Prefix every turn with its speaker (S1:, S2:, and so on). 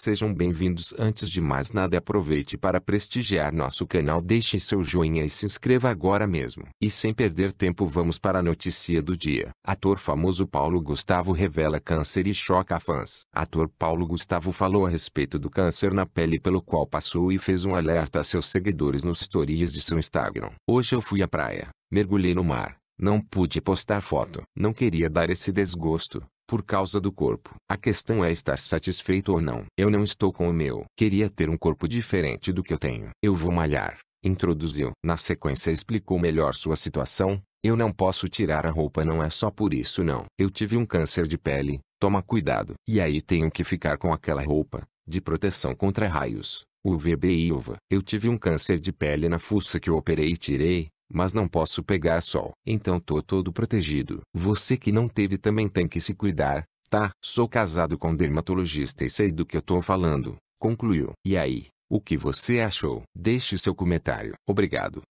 S1: Sejam bem-vindos. Antes de mais nada, aproveite para prestigiar nosso canal, deixe seu joinha e se inscreva agora mesmo. E sem perder tempo, vamos para a notícia do dia. Ator famoso Paulo Gustavo revela câncer e choca fãs. Ator Paulo Gustavo falou a respeito do câncer na pele pelo qual passou e fez um alerta a seus seguidores nos stories de seu Instagram. Hoje eu fui à praia, mergulhei no mar, não pude postar foto. Não queria dar esse desgosto, por causa do corpo. A questão é estar satisfeito ou não. Eu não estou com o meu. Queria ter um corpo diferente do que eu tenho. Eu vou malhar. Introduziu. Na sequência explicou melhor sua situação. Eu não posso tirar a roupa não é só por isso não. Eu tive um câncer de pele, toma cuidado. E aí tenho que ficar com aquela roupa, de proteção contra raios, UVB e UVA. Eu tive um câncer de pele na fuça que eu operei e tirei, mas não posso pegar sol. Então tô todo protegido. Você que não teve também tem que se cuidar, tá? Sou casado com dermatologista e sei do que eu tô falando. Concluiu. E aí, o que você achou? Deixe seu comentário.
S2: Obrigado.